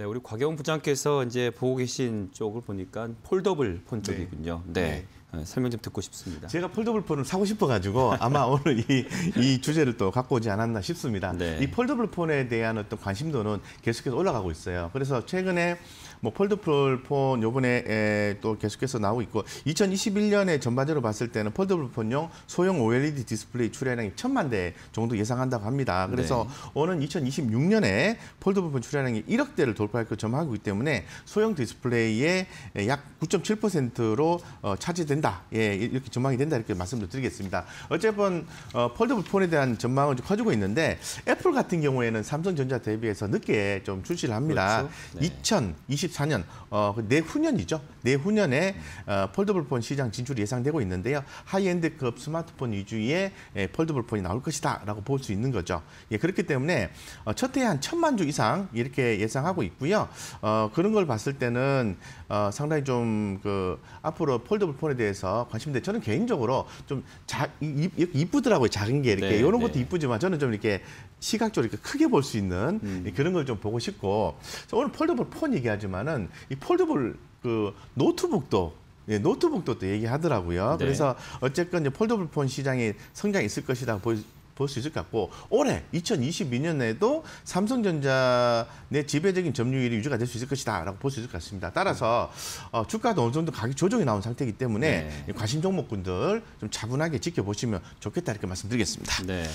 네, 우리 곽영 부장께서 이제 보고 계신 쪽을 보니까 폴더블 폰 쪽이군요. 네. 네. 네. 예, 설명 좀 듣고 싶습니다. 제가 폴더블폰을 사고 싶어가지고 아마 오늘 이, 이 주제를 또 갖고 오지 않았나 싶습니다. 네. 이 폴더블폰에 대한 어떤 관심도는 계속해서 올라가고 있어요. 그래서 최근에 뭐 폴더블폰 요번에 또 계속해서 나오고 있고 2021년에 전반적으로 봤을 때는 폴더블폰용 소형 OLED 디스플레이 출하량이 천만 대 정도 예상한다고 합니다. 그래서 네. 오는 2026년에 폴더블폰 출하량이 1억 대를 돌파할 것을 전하고 있기 때문에 소형 디스플레이의 약 9.7%로 어, 차지된 된다. 예, 이렇게 전망이 된다. 이렇게 말씀을 드리겠습니다. 어쨌든 어, 폴더블 폰에 대한 전망은 좀 커지고 있는데 애플 같은 경우에는 삼성전자 대비해서 늦게 좀 출시를 합니다. 그렇죠. 네. 2024년 어, 그 내후년이죠. 내후년에 어, 폴더블 폰 시장 진출이 예상되고 있는데요. 하이엔드급 스마트폰 위주의 예, 폴더블 폰이 나올 것이다라고 볼 수 있는 거죠. 예, 그렇기 때문에 어, 첫해에 한 천만 주 이상 이렇게 예상하고 있고요. 어, 그런 걸 봤을 때는 어, 상당히 좀 그 앞으로 폴더블 폰에 대해서 관심인데 저는 개인적으로 좀 자, 이, 이쁘더라고요. 작은 게 이렇게 네, 이런 네. 것도 네. 이쁘지만 저는 좀 이렇게 시각적으로 이렇게 크게 볼 수 있는 음. 그런 걸 좀 보고 싶고 오늘 폴더블 폰 얘기하지만은 이 폴더블 그 노트북도 예, 노트북도 또 얘기하더라고요. 네. 그래서 어쨌건 이제 폴더블 폰 시장에 성장이 있을 것이다 보, 볼수 있을 것 같고 올해 2022년에도 삼성전자 내 지배적인 점유율이 유지가 될 수 있을 것이다라고 볼 수 있을 것 같습니다. 따라서 어, 주가도 어느 정도 가격 조정이 나온 상태이기 때문에 네. 관심 종목군들 좀 차분하게 지켜보시면 좋겠다 이렇게 말씀드리겠습니다. 네. 네.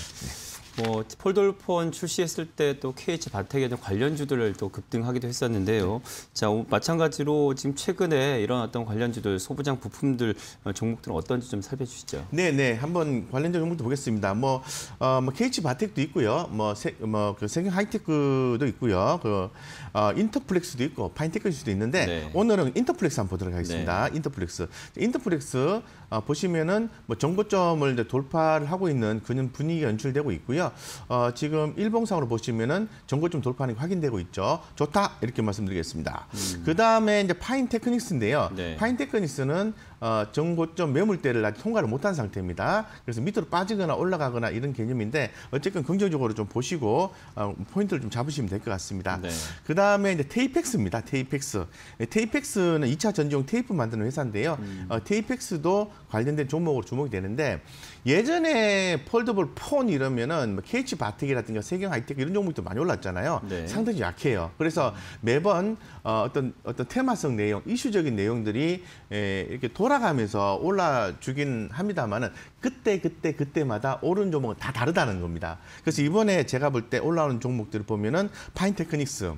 뭐 폴더폰 출시했을 때 또 KH 바텍에 관련주들을 또 급등하기도 했었는데요. 자 마찬가지로 지금 최근에 일어났던 관련주들 소부장 부품들 어, 종목들은 어떤지 좀 살펴주시죠. 네네 한번 관련된 종목도 보겠습니다. 뭐, 어, 뭐 KH 바텍도 있고요. 뭐뭐그 세경 하이테크도 있고요. 그 어, 인터플렉스도 있고 파인테크일수도 있는데 네. 오늘은 인터플렉스 한번 보도록 하겠습니다. 네. 인터플렉스 인터플렉스 어, 보시면은 뭐 정보점을 돌파를 하고 있는 그런 분위기 연출되고 있고요. 있고요. 어, 지금 일봉상으로 보시면은 전고좀 돌파하는 게 확인되고 있죠. 좋다 이렇게 말씀드리겠습니다. 음. 그 다음에 이제 파인 테크닉스인데요. 네. 파인 테크닉스는 어, 정고점 매물대를 아직 통과를 못한 상태입니다. 그래서 밑으로 빠지거나 올라가거나 이런 개념인데 어쨌든 긍정적으로 좀 보시고 어, 포인트를 좀 잡으시면 될 것 같습니다. 네. 그다음에 이제 테이펙스입니다. 테이펙스. 예, 테이펙스는 2차 전지용 테이프 만드는 회사인데요. 음. 어, 테이펙스도 관련된 종목으로 주목이 되는데 예전에 폴더블 폰 이러면은 뭐 KH 바텍이라든가 세경 하이텍 이런 종목도 많이 올랐잖아요. 네. 상당히 약해요. 그래서 매번 어, 어떤 어떤 테마성 내용, 이슈적인 내용들이 에, 예, 이렇게 도 돌아가면서 올라주긴 합니다만은 그때 그때 그때마다 오른 종목은 다 다르다는 겁니다. 그래서 이번에 제가 볼 때 올라오는 종목들을 보면은 파인테크닉스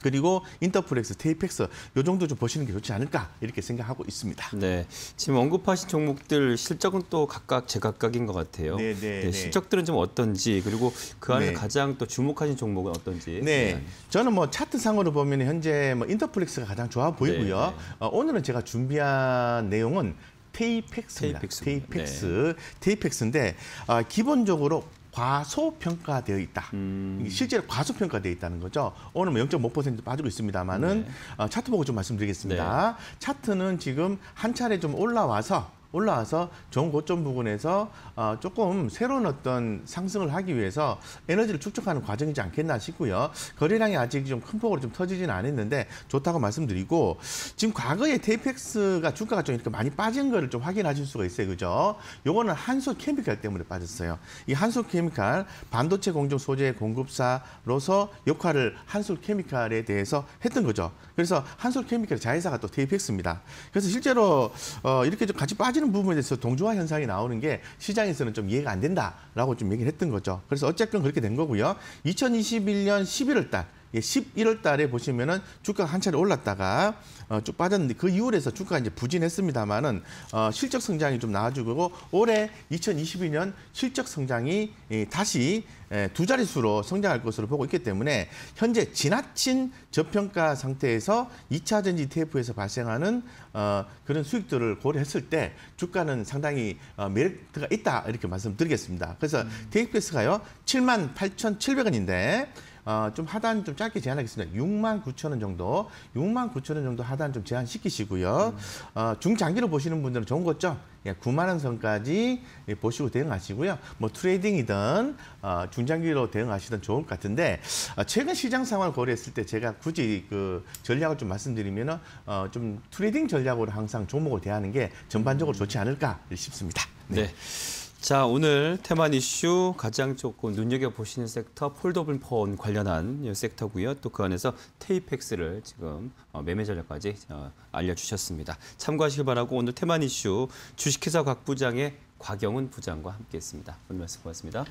그리고 인터플렉스 테이펙스 요 정도 좀 보시는 게 좋지 않을까 이렇게 생각하고 있습니다. 네, 지금 언급하신 종목들 실적은 또 각각 제각각인 것 같아요. 네, 네, 네, 네. 실적들은 좀 어떤지 그리고 그 안에 네. 가장 또 주목하신 종목은 어떤지. 네. 네, 저는 뭐 차트상으로 보면 현재 뭐 인터플렉스가 가장 좋아 보이고요. 어, 오늘은 제가 준비한 내용은 테이펙스입니다. 테이펙스. 테이펙스. 네. 테이펙스인데 아, 기본적으로 과소평가되어 있다. 음. 실제로 과소평가되어 있다는 거죠. 오늘 뭐 0.5% 빠지고 있습니다만은 네. 어, 차트 보고 좀 말씀드리겠습니다. 네. 차트는 지금 한 차례 좀 올라와서 올라와서 좋은 고점 부근에서 어, 조금 새로운 어떤 상승을 하기 위해서 에너지를 축적하는 과정이지 않겠나 싶고요. 거래량이 아직 좀 큰 폭으로 좀 터지진 않았는데 좋다고 말씀드리고 지금 과거에 테이펙스가 주가가 좀 이렇게 많이 빠진 거를 좀 확인하실 수가 있어요. 그죠? 요거는 한솔 케미칼 때문에 빠졌어요. 이 한솔 케미칼 반도체 공정 소재 공급사로서 역할을 한솔 케미칼에 대해서 했던 거죠. 그래서 한솔 케미칼 자회사가 또 테이펙스입니다. 그래서 실제로 어, 이렇게 좀 같이 빠진 빠지는 부분에 대해서 동조화 현상이 나오는 게 시장에서는 좀 이해가 안 된다라고 좀 얘기를 했던 거죠. 그래서 어쨌건 그렇게 된 거고요. 2021년 11월 달 예, 11월 달에 보시면은 주가가 한 차례 올랐다가 어, 쭉 빠졌는데 그 이후에서 주가가 이제 부진했습니다만은 어, 실적 성장이 좀 나아지고 올해 2022년 실적 성장이 예, 다시 예, 두 자릿수로 성장할 것으로 보고 있기 때문에 현재 지나친 저평가 상태에서 2차 전지 TF에서 발생하는 어, 그런 수익들을 고려했을 때 주가는 상당히 어, 매리트가 있다 이렇게 말씀드리겠습니다. 그래서 음. TFS가요 78,700원인데 어, 좀 하단 좀 짧게 제한하겠습니다. 6만 9천 원 정도, 6만 9천 원 정도 하단 좀 제한시키시고요. 음. 어, 중장기로 보시는 분들은 좋은 거죠. 예, 9만 원 선까지 예, 보시고 대응하시고요. 뭐 트레이딩이든 어, 중장기로 대응하시든 좋을 것 같은데 어, 최근 시장 상황을 고려했을 때 제가 굳이 그 전략을 좀 말씀드리면은 어, 좀 트레이딩 전략으로 항상 종목을 대하는 게 전반적으로 음. 좋지 않을까 싶습니다. 네. 네. 자, 오늘 테만 이슈 가장 조금 눈여겨보시는 섹터 폴더블폰 관련한 섹터고요. 또 그 안에서 테이펙스를 지금 어, 매매 전략까지 어, 알려주셨습니다. 참고하시길 바라고 오늘 테만 이슈 주식회사 곽 부장의 곽영훈 부장과 함께했습니다. 오늘 말씀 고맙습니다.